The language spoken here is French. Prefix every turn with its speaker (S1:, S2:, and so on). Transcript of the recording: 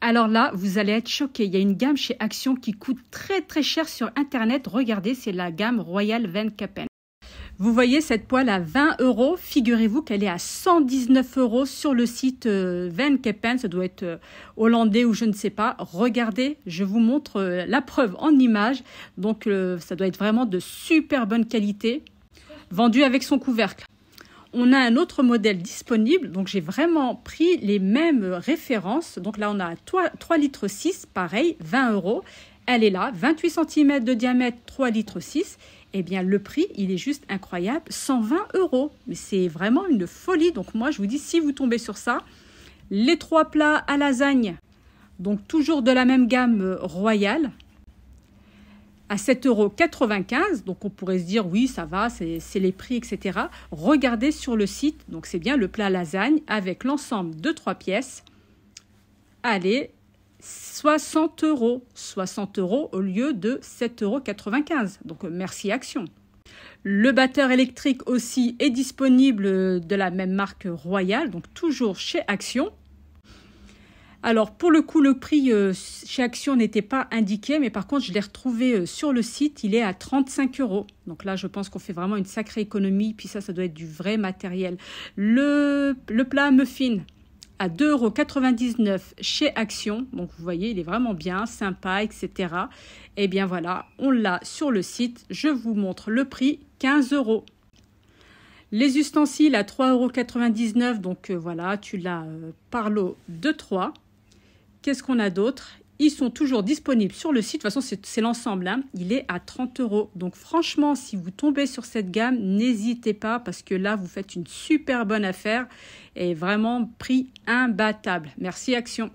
S1: Alors là, vous allez être choqué. Il y a une gamme chez Action qui coûte très très cher sur Internet. Regardez, c'est la gamme Royal Van Capen. Vous voyez cette poêle à 20 euros. Figurez-vous qu'elle est à 119 euros sur le site euh, Van Kappen. Ça doit être euh, hollandais ou je ne sais pas. Regardez, je vous montre euh, la preuve en image. Donc, ça doit être vraiment de super bonne qualité. Vendu avec son couvercle on a un autre modèle disponible. Donc, j'ai vraiment pris les mêmes références. Donc, là, on a 3, litres 6, pareil, 20 euros. Elle est là, 28 cm de diamètre, 3 litres 6. Eh bien, le prix, il est juste incroyable, 120 euros. Mais c'est vraiment une folie. Donc, moi, je vous dis, si vous tombez sur ça, les trois plats à lasagne, donc toujours de la même gamme euh, royale, à 7,95 euros. Donc on pourrait se dire oui, ça va, c'est les prix, etc. Regardez sur le site, donc c'est bien le plat lasagne avec l'ensemble de trois pièces. Allez, 60 euros. 60 euros au lieu de 7,95 euros. Donc merci Action. Le batteur électrique aussi est disponible de la même marque Royal, donc toujours chez Action. Alors pour le coup, le prix euh, chez Action n'était pas indiqué, mais par contre, je l'ai retrouvé euh, sur le site, il est à 35 euros. Donc là, je pense qu'on fait vraiment une sacrée économie, puis ça, ça doit être du vrai matériel. Le, plat à muffin à 2,99 euros chez Action. Donc vous voyez, il est vraiment bien, sympa, etc. Et eh bien voilà, on l'a sur le site. Je vous montre le prix, 15 euros. Les ustensiles à 3,99 euros, donc euh, voilà, tu l'as par l'eau de 3. Qu'est-ce qu'on a d'autre ils sont toujours disponibles sur le site. De toute façon, c'est l'ensemble. Hein. Il est à 30 euros. Donc, franchement, si vous tombez sur cette gamme, n'hésitez pas parce que là, vous faites une super bonne affaire et vraiment prix imbattable. Merci Action.